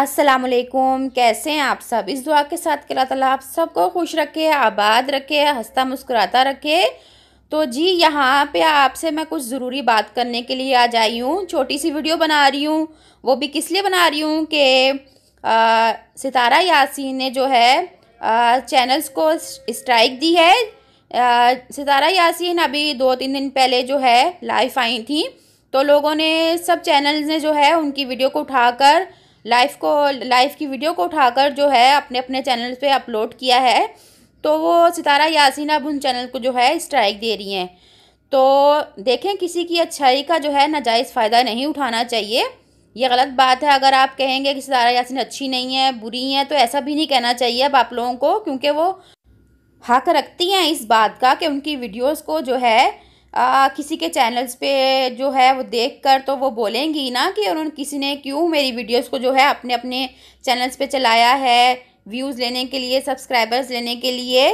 असलकुम कैसे हैं आप सब इस दुआ के साथ के अल्लाह ताला आप सबको खुश रखे आबाद रखे हंसता मुस्कुराता रखे तो जी यहाँ पे आपसे मैं कुछ ज़रूरी बात करने के लिए आ जाई हूँ छोटी सी वीडियो बना रही हूँ वो भी किस लिए बना रही हूँ कि सितारा यासीन ने जो है चैनल्स को स्ट्राइक दी है आ, सितारा यासीन अभी दो तीन दिन पहले जो है लाइफ आई थी तो लोगों ने सब चैनल्स ने जो है उनकी वीडियो को उठाकर लाइफ को लाइफ की वीडियो को उठाकर जो है अपने अपने चैनल पे अपलोड किया है तो वो सितारा यासिन अब उन चैनल को जो है स्ट्राइक दे रही हैं तो देखें किसी की अच्छाई का जो है नाजायज़ फ़ायदा नहीं उठाना चाहिए ये गलत बात है अगर आप कहेंगे कि सितारा यासिन अच्छी नहीं है बुरी हैं तो ऐसा भी नहीं कहना चाहिए अब आप लोगों को क्योंकि वो हक रखती हैं इस बात का कि उनकी वीडियोज़ को जो है आ, किसी के चैनल्स पे जो है वो देख कर तो वो बोलेंगी ना कि उन्होंने किसी ने क्यों मेरी वीडियोस को जो है अपने अपने चैनल्स पे चलाया है व्यूज़ लेने के लिए सब्सक्राइबर्स लेने के लिए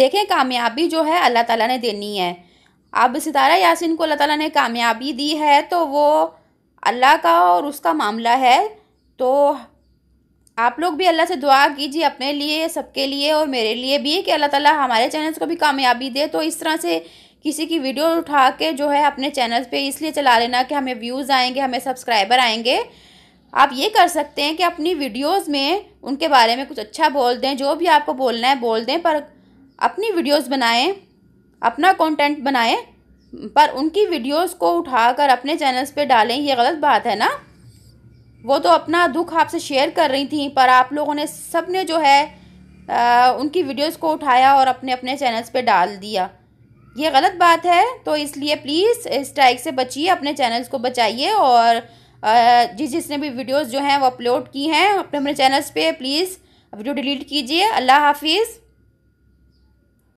देखें कामयाबी जो है अल्लाह ताला ने देनी है अब सितारा यासिन को अल्लाह ताला ने कामयाबी दी है तो वो अल्लाह का और उसका मामला है तो आप लोग भी अल्लाह से दुआ कीजिए अपने लिए सबके लिए और मेरे लिए भी कि अल्लाह ताला हमारे चैनल्स को भी कामयाबी दे तो इस तरह से किसी की वीडियो उठा के जो है अपने चैनल पे इसलिए चला लेना कि हमें व्यूज़ आएंगे हमें सब्सक्राइबर आएंगे आप ये कर सकते हैं कि अपनी वीडियोस में उनके बारे में कुछ अच्छा बोल दें जो भी आपको बोलना है बोल दें पर अपनी वीडियोज़ बनाएँ अपना कॉन्टेंट बनाएँ पर उनकी वीडियोज़ को उठा अपने चैनल्स पर डालें यह गलत बात है ना वो तो अपना दुख आपसे शेयर कर रही थी पर आप लोगों ने सब ने जो है आ, उनकी वीडियोस को उठाया और अपने अपने चैनल्स पे डाल दिया ये गलत बात है तो इसलिए प्लीज़ स्ट्राइक से बचिए अपने चैनल्स को बचाइए और जिस जिसने भी वीडियोस जो हैं वो अपलोड की हैं अपने अपने चैनल्स पे प्लीज़ वीडियो डिलीट कीजिए अल्लाह हाफिज़